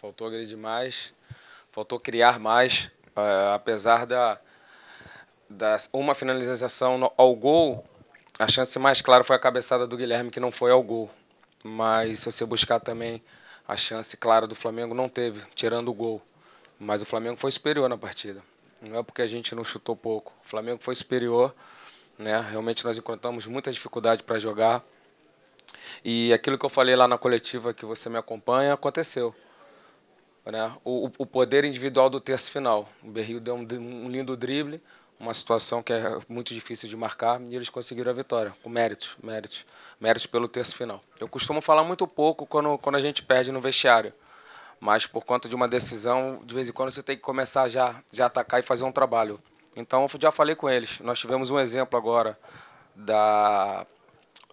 faltou agredir mais, faltou criar mais, uh, apesar da, da uma finalização no, ao gol, a chance mais clara foi a cabeçada do Guilherme que não foi ao gol, mas se você buscar também a chance clara do Flamengo não teve, tirando o gol, mas o Flamengo foi superior na partida. Não é porque a gente não chutou pouco, o Flamengo foi superior, né? Realmente nós encontramos muita dificuldade para jogar. E aquilo que eu falei lá na coletiva que você me acompanha aconteceu né, o, o, poder individual do terço final. O Berril deu um, um, lindo drible, uma situação que é muito difícil de marcar, e eles conseguiram a vitória, com méritos, méritos, mérito pelo terço final. Eu costumo falar muito pouco quando, quando a gente perde no vestiário, mas por conta de uma decisão, de vez em quando você tem que começar já, já atacar e fazer um trabalho. Então, eu já falei com eles. Nós tivemos um exemplo agora da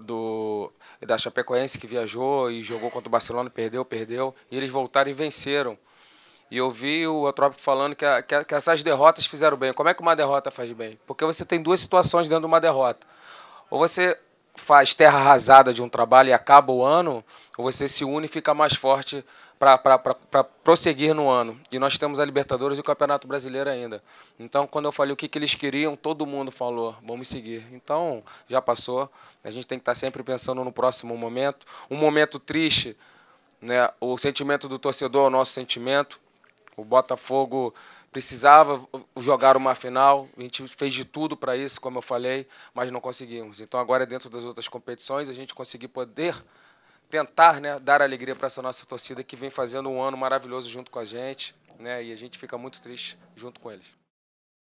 do da Chapecoense que viajou e jogou contra o Barcelona, perdeu, perdeu, e eles voltaram e venceram. E eu vi o Eutrópico falando que, a, que, a, que, essas derrotas fizeram bem. Como é que uma derrota faz bem? Porque você tem duas situações dentro de uma derrota. Ou você faz terra arrasada de um trabalho e acaba o ano, você se une e fica mais forte para prosseguir no ano. E nós temos a Libertadores e o Campeonato Brasileiro ainda. Então, quando eu falei o que, que eles queriam, todo mundo falou, vamos seguir. Então, já passou. A gente tem que estar tá sempre pensando no próximo momento. Um momento triste, né? o sentimento do torcedor é o nosso sentimento. O Botafogo precisava jogar uma final, a gente fez de tudo para isso, como eu falei, mas não conseguimos. Então agora é dentro das outras competições a gente conseguir poder tentar, né, dar alegria para essa nossa torcida que vem fazendo um ano maravilhoso junto com a gente, né? E a gente fica muito triste junto com eles.